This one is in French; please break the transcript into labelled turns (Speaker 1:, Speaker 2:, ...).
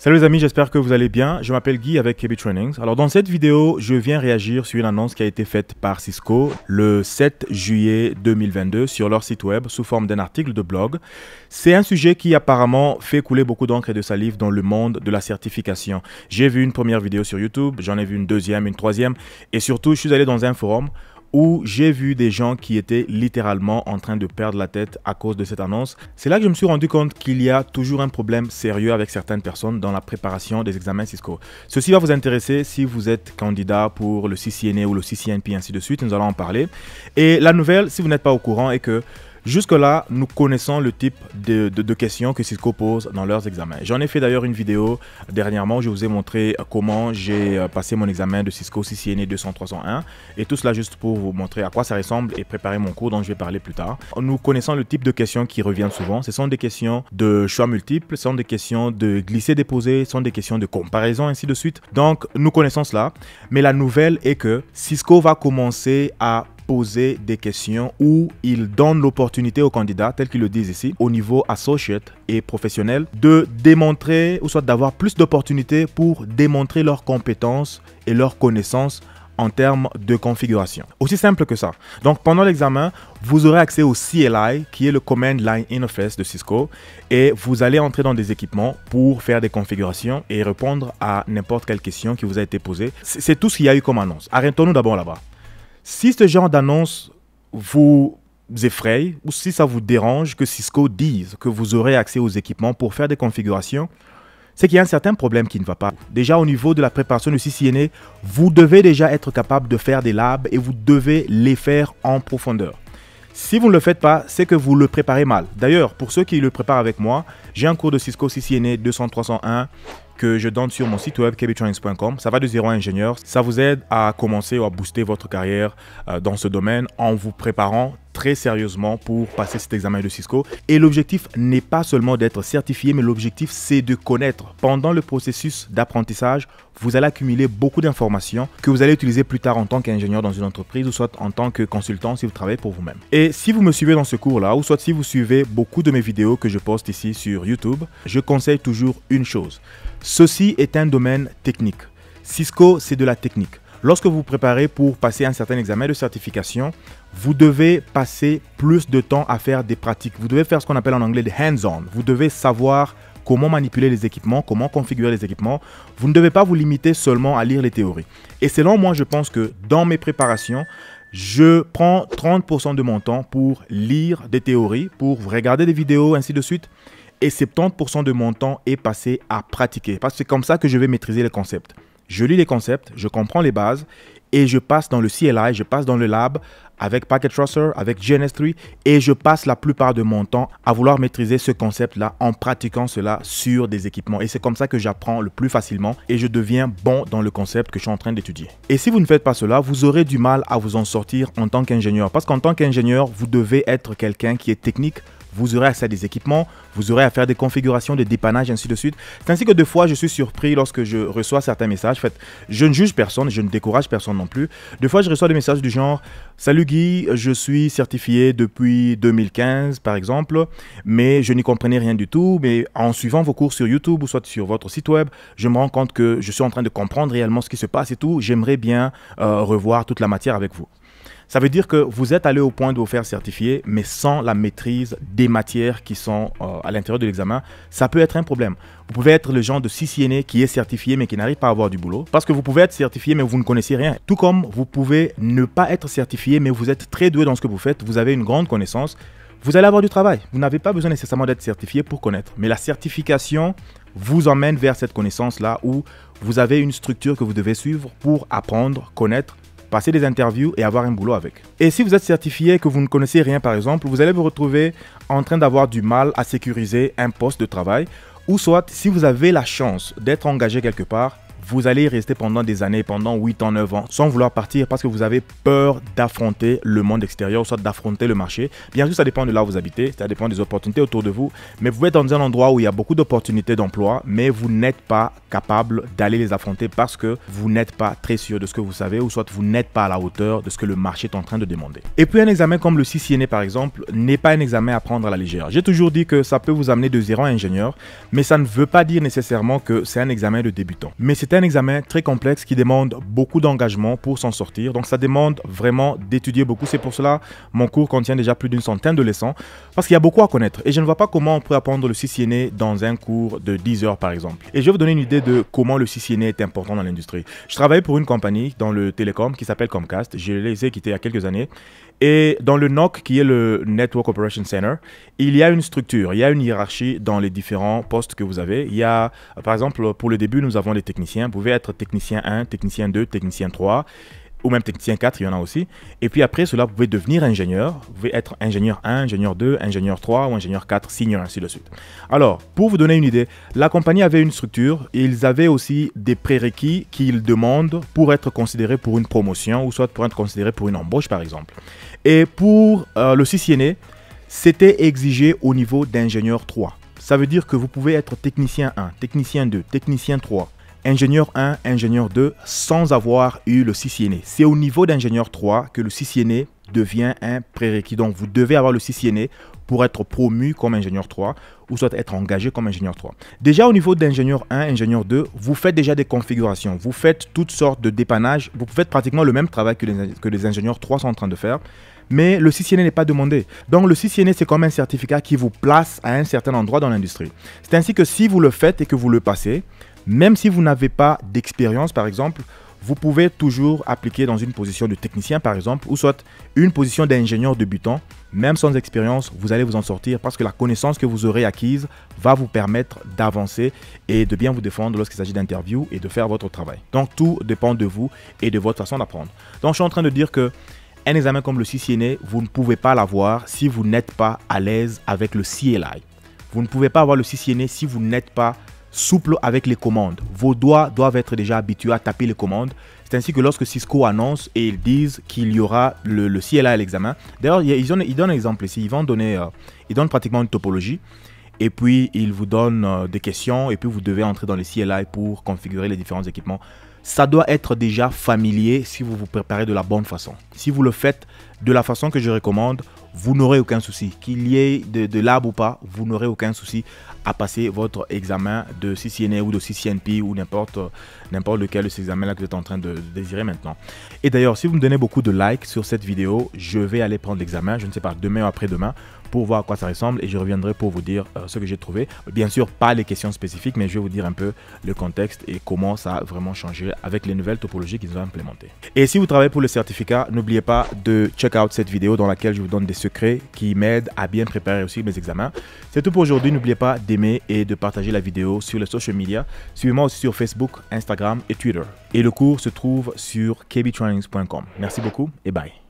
Speaker 1: Salut les amis, j'espère que vous allez bien. Je m'appelle Guy avec KB Trainings. Alors dans cette vidéo, je viens réagir sur une annonce qui a été faite par Cisco le 7 juillet 2022 sur leur site web sous forme d'un article de blog. C'est un sujet qui apparemment fait couler beaucoup d'encre et de salive dans le monde de la certification. J'ai vu une première vidéo sur YouTube, j'en ai vu une deuxième, une troisième et surtout je suis allé dans un forum où j'ai vu des gens qui étaient littéralement en train de perdre la tête à cause de cette annonce. C'est là que je me suis rendu compte qu'il y a toujours un problème sérieux avec certaines personnes dans la préparation des examens Cisco. Ceci va vous intéresser si vous êtes candidat pour le CCNA e ou le CCNP ainsi de suite, nous allons en parler. Et la nouvelle, si vous n'êtes pas au courant, est que Jusque-là, nous connaissons le type de, questions que Cisco pose dans leurs examens. J'en ai fait d'ailleurs une vidéo dernièrement, je vous ai montré comment j'ai euh, passé mon examen de Cisco CCNA e 200-301 et tout cela juste pour vous montrer à quoi ça ressemble et préparer mon cours dont je vais parler plus tard. Nous connaissons le type de questions qui reviennent souvent. Ce sont des questions de choix multiples, ce sont des questions de glisser-déposer, ce sont des questions de comparaison, ainsi de suite. Donc, nous connaissons cela. Mais la nouvelle est que Cisco va commencer à poser des questions où ils donnent l'opportunité aux candidats, tels qu'ils le disent ici, au niveau associate et professionnel, de démontrer ou soit d'avoir plus d'opportunités pour démontrer leurs compétences et leurs connaissances en termes de configuration. Aussi simple que ça. Donc pendant l'examen, vous aurez accès au CLI, qui est le Command Line Interface de Cisco, et vous allez entrer dans des équipements pour faire des configurations et répondre à n'importe quelle question qui vous a été posée. C'est tout ce qu'il y a eu comme annonce. Arrêtons-nous d'abord là-bas. Si ce genre d'annonce vous effraie ou si ça vous dérange que Cisco dise que vous aurez accès aux équipements pour faire des configurations, c'est qu'il y a un certain problème qui ne va pas. Déjà au niveau de la préparation du CCNA, vous devez déjà être capable de faire des labs et vous devez les faire en profondeur. Si vous ne le faites pas, c'est que vous le préparez mal. D'ailleurs, pour ceux qui le préparent avec moi, j'ai un cours de Cisco CCNA 200-301 que je donne sur mon site web kbtrans.com. Ça va de zéro à ingénieur. Ça vous aide à commencer ou à booster votre carrière euh, dans ce domaine en vous préparant très sérieusement pour passer cet examen de Cisco. Et l'objectif n'est pas seulement d'être certifié, mais l'objectif c'est de connaître. Pendant le processus d'apprentissage, vous allez accumuler beaucoup d'informations que vous allez utiliser plus tard en tant qu'ingénieur dans une entreprise ou soit en tant que consultant si vous travaillez pour vous-même. Et si vous me suivez dans ce cours-là, ou soit si vous suivez beaucoup de mes vidéos que je poste ici sur YouTube, je conseille toujours une chose. Ceci est un domaine technique. Cisco, c'est de la technique. Lorsque vous préparez pour passer un certain examen de certification, vous devez passer plus de temps à faire des pratiques. Vous devez faire ce qu'on appelle en anglais des hands-on. Vous devez savoir comment manipuler les équipements, comment configurer les équipements. Vous ne devez pas vous limiter seulement à lire les théories. Et selon moi, je pense que dans mes préparations, je prends 30% de mon temps pour lire des théories, pour regarder des vidéos, ainsi de suite. Et 70% de mon temps est passé à pratiquer. Parce que c'est comme ça que je vais maîtriser les concepts je lis les concepts, je comprends les bases et je passe dans le CLI, je passe dans le lab avec Packet Tracer, avec GNS3 et je passe la plupart de mon temps à vouloir maîtriser ce concept-là en pratiquant cela sur des équipements. Et c'est comme ça que j'apprends le plus facilement et je deviens bon dans le concept que je suis en train d'étudier. Et si vous ne faites pas cela, vous aurez du mal à vous en sortir en tant qu'ingénieur parce qu'en tant qu'ingénieur, vous devez être quelqu'un qui est technique, vous aurez accès à des équipements, vous aurez à faire des configurations, des dépannages, ainsi de suite. C'est ainsi que des fois, je suis surpris lorsque je reçois certains messages. En fait, je ne juge personne, je ne décourage personne non plus. Des fois, je reçois des messages du genre Salut Guy, je suis certifié depuis 2015, par exemple, mais je n'y comprenais rien du tout. Mais en suivant vos cours sur YouTube ou soit sur votre site web, je me rends compte que je suis en train de comprendre réellement ce qui se passe et tout. J'aimerais bien euh, revoir toute la matière avec vous. Ça veut dire que vous êtes allé au point de vous faire certifier, mais sans la maîtrise des matières qui sont euh, à l'intérieur de l'examen, ça peut être un problème. Vous pouvez être le genre de CCNA qui est certifié mais qui n'arrive pas à avoir du boulot, parce que vous pouvez être certifié mais vous ne connaissez rien. Tout comme vous pouvez ne pas être certifié mais vous êtes très doué dans ce que vous faites, vous avez une grande connaissance, vous allez avoir du travail. Vous n'avez pas besoin nécessairement d'être certifié pour connaître. Mais la certification vous emmène vers cette connaissance-là où vous avez une structure que vous devez suivre pour apprendre, connaître passer des interviews et avoir un boulot avec. Et si vous êtes certifié que vous ne connaissez rien par exemple, vous allez vous retrouver en train d'avoir du mal à sécuriser un poste de travail ou soit si vous avez la chance d'être engagé quelque part, vous allez y rester pendant des années, pendant 8 ans, 9 ans, sans vouloir partir parce que vous avez peur d'affronter le monde extérieur, soit d'affronter le marché. Bien sûr, ça dépend de là où vous habitez, ça dépend des opportunités autour de vous, mais vous êtes dans un endroit où il y a beaucoup d'opportunités d'emploi, mais vous n'êtes pas capable d'aller les affronter parce que vous n'êtes pas très sûr de ce que vous savez, ou soit vous n'êtes pas à la hauteur de ce que le marché est en train de demander. Et puis un examen comme le CCNA par exemple n'est pas un examen à prendre à la légère. J'ai toujours dit que ça peut vous amener de zéro à ingénieur, mais ça ne veut pas dire nécessairement que c'est un examen de débutant. Mais c'est c'est un examen très complexe qui demande beaucoup d'engagement pour s'en sortir. Donc ça demande vraiment d'étudier beaucoup. C'est pour cela mon cours contient déjà plus d'une centaine de leçons parce qu'il y a beaucoup à connaître. Et je ne vois pas comment on peut apprendre le CCNA dans un cours de 10 heures par exemple. Et je vais vous donner une idée de comment le CCNA est important dans l'industrie. Je travaille pour une compagnie dans le télécom qui s'appelle Comcast. Je les ai quittés il y a quelques années et dans le NOC, qui est le Network Operation Center, il y a une structure, il y a une hiérarchie dans les différents postes que vous avez. Il y a, par exemple, pour le début, nous avons des techniciens. Vous pouvez être technicien 1, technicien 2, technicien 3 ou même technicien 4, il y en a aussi. Et puis après, cela, vous pouvez devenir ingénieur. Vous pouvez être ingénieur 1, ingénieur 2, ingénieur 3 ou ingénieur 4, senior, ainsi de suite. Alors, pour vous donner une idée, la compagnie avait une structure et ils avaient aussi des prérequis qu'ils demandent pour être considérés pour une promotion ou soit pour être considérés pour une embauche, par exemple. Et pour euh, le le CCNA, c'était exigé au niveau d'ingénieur 3. Ça veut dire que vous pouvez être technicien 1, technicien 2, technicien 3, ingénieur 1, ingénieur 2, sans avoir eu le CCNA. E. C'est au niveau d'ingénieur 3 que le CCNA e devient un prérequis. Donc, vous devez avoir le CCNA e pour être promu comme ingénieur 3 ou soit être engagé comme ingénieur 3. Déjà au niveau d'ingénieur 1, ingénieur 2, vous faites déjà des configurations, vous faites toutes sortes de dépannages, vous faites pratiquement le même travail que que les ingénieurs 3 sont en train de faire mais le CCNA n'est pas demandé. Donc le CCNA, c'est comme un certificat qui vous place à un certain endroit dans l'industrie. C'est ainsi que si vous le faites et que vous le passez, même si vous n'avez pas d'expérience, par exemple, vous pouvez toujours appliquer dans une position de technicien, par exemple, ou soit une position d'ingénieur débutant. Même sans expérience, vous allez vous en sortir parce que la connaissance que vous aurez acquise va vous permettre d'avancer et de bien vous défendre lorsqu'il s'agit d'interviews et de faire votre travail. Donc tout dépend de vous et de votre façon d'apprendre. Donc je suis en train de dire que un examen comme le CCNA, vous ne pouvez pas l'avoir si vous n'êtes pas à l'aise avec le CLI. Vous ne pouvez pas avoir le CCNA si vous n'êtes pas souple avec les commandes. Vos doigts doivent être déjà habitués à taper les commandes. C'est ainsi que lorsque Cisco annonce et ils disent qu'il y aura le, CLI à l'examen, d'ailleurs, ils, ils, donnent un exemple ici. Ils, vont donner, euh, ils donnent pratiquement une topologie et puis ils vous donnent euh, des questions et puis vous devez entrer dans le CLI pour configurer les différents équipements ça doit être déjà familier si vous vous préparez de la bonne façon. Si vous le faites de la façon que je recommande, vous n'aurez aucun souci. Qu'il y ait de, de l'arbre ou pas, vous n'aurez aucun souci à passer votre examen de CCNA ou de CCNP ou n'importe n'importe lequel de ces examens-là que vous êtes en train de, de désirer maintenant. Et d'ailleurs, si vous me donnez beaucoup de likes sur cette vidéo, je vais aller prendre l'examen, je ne sais pas, demain ou après-demain pour voir à quoi ça ressemble et je reviendrai pour vous dire euh, ce que j'ai trouvé. Bien sûr, pas les questions spécifiques, mais je vais vous dire un peu le contexte et comment ça a vraiment changé avec les nouvelles topologies qu'ils ont implémentées. Et si vous travaillez pour le certificat, n'oubliez pas de check out cette vidéo dans laquelle je vous donne des secrets qui m'aident à bien préparer aussi mes examens. C'est tout pour aujourd'hui. N'oubliez pas d'aimer et de partager la vidéo sur les social media. Suivez-moi aussi sur Facebook, Instagram et Twitter. Et le cours se trouve sur kbtrainings.com. Merci beaucoup et bye.